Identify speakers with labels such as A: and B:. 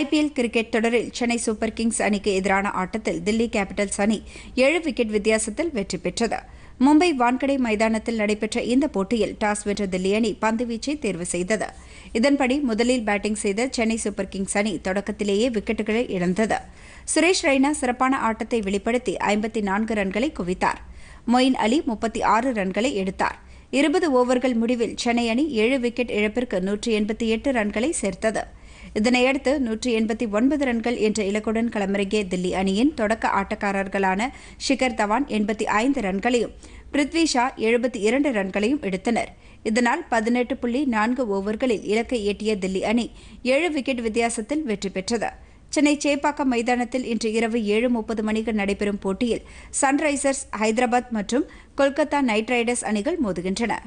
A: IPL cricket தொடரில் Chennai super Kings அணிக்கு எதிரான ஆட்டத்தில் தில்லி கேபிட்டல்ஸ் அணி ஏழு விக்கெட் வித்தியாசத்தில் வெற்றி பெற்றது மும்பை வான்கடை மைதானத்தில் நடைபெற்ற இந்த போட்டியில் டாஸ் வென்ற தில்லி அணி பந்துவீச்சை தேர்வு செய்தது இதன்படி முதலில் பேட்டிங் செய்த சென்னை சூப்பர் கிங்ஸ் அணி தொடக்கத்திலேயே விக்கெட்டுகளை இழந்தது சுரேஷ் ரெய்னா சிறப்பான ஆட்டத்தை வெளிப்படுத்தி ஐம்பத்தி நான்கு ரன்களை குவித்தார் மொயின் அலி முப்பத்தி ஆறு ரன்களை எடுத்தார் இருபது ஓவர்கள் முடிவில் சென்னை அணி ஏழு விக்கெட் இழப்பிற்கு நூற்றி எண்பத்தி எட்டு ரன்களை சேர்த்தது இதனையடுத்து நூற்றி எண்பத்தி ஒன்பது ரன்கள் என்ற இலக்குடன் களமிறங்கிய தில்லி அணியின் தொடக்க ஆட்டக்காரர்களான ஷிகர் தவான் எண்பத்தி ஐந்து ரன்களையும் பிருத்வி ஷா எழுபத்தி இரண்டு ரன்களையும் எடுத்தனர் இதனால் பதினெட்டு புள்ளி நான்கு ஓவர்களில் இலக்கை எட்டிய தில்லி அணி ஏழு விக்கெட் வித்தியாசத்தில் வெற்றி பெற்றது சென்னை சேப்பாக்கம் மைதானத்தில் இன்று இரவு ஏழு முப்பது மணிக்கு நடைபெறும் போட்டியில் சன்ரைசர்ஸ் ஹைதராபாத் மற்றும் கொல்கத்தா நைட் ரைடர்ஸ் அணிகள் மோதுகின்றன